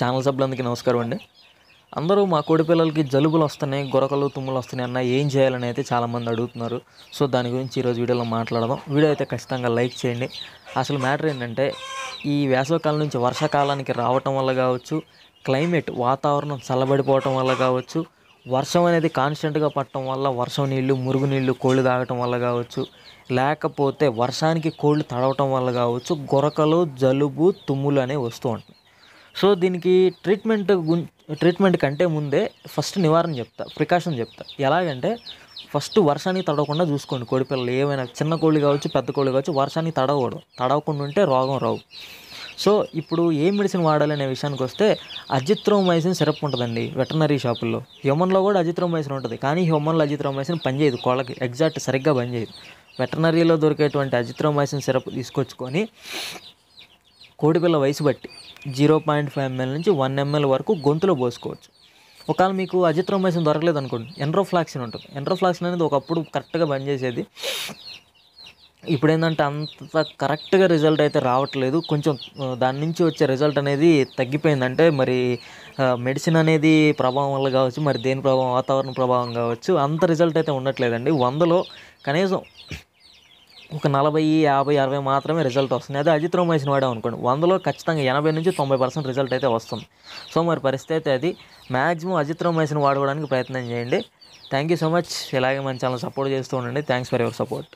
channel సభ్యులందరికీ నమస్కారం అండి అందరూ మా కోడి పిల్లలకి జలుబులు వస్తున్నాయి గొరకలు తుమ్ములు వస్తున్నాయి అన్న ఏం చేయాలని అయితే చాలామంది అడుగుతున్నారు సో దాని గురించి ఈరోజు వీడియోలో మాట్లాడదాం వీడియో అయితే ఖచ్చితంగా లైక్ చేయండి అసలు మ్యాటర్ ఏంటంటే ఈ వేసవకాలం నుంచి వర్షాకాలానికి రావటం వల్ల కావచ్చు క్లైమేట్ వాతావరణం చల్లబడిపోవటం వల్ల కావచ్చు వర్షం అనేది కాన్స్టెంట్గా పట్టడం వల్ల వర్షం నీళ్ళు మురుగు నీళ్లు కోళ్ళు తాగటం వల్ల కావచ్చు లేకపోతే వర్షానికి కోళ్ళు తడవటం వల్ల కావచ్చు గొరకలు జలుబు తుమ్ములు అనేవి వస్తూ ఉంటాయి సో దీనికి ట్రీట్మెంట్ గుం ట్రీట్మెంట్ కంటే ముందే ఫస్ట్ నివారణ చెప్తా ప్రికాషన్ చెప్తా ఎలాగంటే ఫస్ట్ వర్షాన్ని తడవకుండా చూసుకోండి కోడిపిల్లలు ఏమైనా చిన్న కోళ్ళు కావచ్చు పెద్ద కోళ్ళు కావచ్చు వర్షాన్ని తడవకూడదు తడవకుండా ఉంటే రోగం రావు సో ఇప్పుడు ఏ మెడిసిన్ వాడాలి అనే విషయానికి వస్తే అజిత్రోమైసిన్ సిరప్ ఉంటుందండి వెటనరీ షాపుల్లో హ్యూమన్లో కూడా అజిత్రోమైసిన్ ఉంటుంది కానీ హ్యూమన్లో అజిత్రోమైసిన్ పనిచేయదు కోళ్ళకి ఎగ్జాక్ట్ సరిగ్గా పనిచేయదు వెటనరీలో దొరికేటువంటి అజిత్రోమైసిన్ సిరప్ తీసుకొచ్చుకొని కోడిపిల్ల వయసు బట్టి జీరో పాయింట్ ఫైవ్ ఎంఎల్ నుంచి వన్ ఎంఎల్ వరకు గొంతులో పోసుకోవచ్చు ఒకవేళ మీకు అజిత్రోమైసిన్ దొరకలేదు అనుకోండి ఎండ్రోఫ్లాక్సిన్ ఉంటుంది ఎండ్రోఫ్లాక్సిన్ అనేది ఒకప్పుడు కరెక్ట్గా పనిచేసేది ఇప్పుడు ఏంటంటే అంత కరెక్ట్గా రిజల్ట్ అయితే రావట్లేదు కొంచెం దాని నుంచి వచ్చే రిజల్ట్ అనేది తగ్గిపోయిందంటే మరి మెడిసిన్ అనేది ప్రభావం వల్ల కావచ్చు మరి దేని ప్రభావం వాతావరణ ప్రభావం కావచ్చు అంత రిజల్ట్ అయితే ఉండట్లేదండి వందలో కనీసం ఒక నలభై యాభై అరవై మాత్రమే రిజల్ట్ వస్తుంది అదే అజిత్ రోమ్ వేసిన వాడే అనుకోండి వందలో ఖచ్చితంగా ఎనభై నుంచి తొంభై పర్సెంట్ రిజల్ట్ అయితే వస్తుంది సో మరి పరిస్థితి అయితే అది మ్యాక్సిమం అజిత్ రోమ్ వేసిన వాడుకోవడానికి ప్రయత్నం చేయండి థ్యాంక్ యూ సో మచ్ ఇలాగే మన ఛానల్ సపోర్ట్ చేస్తూ ఉండండి థ్యాంక్స్ ఫర్ యువర్ సపోర్ట్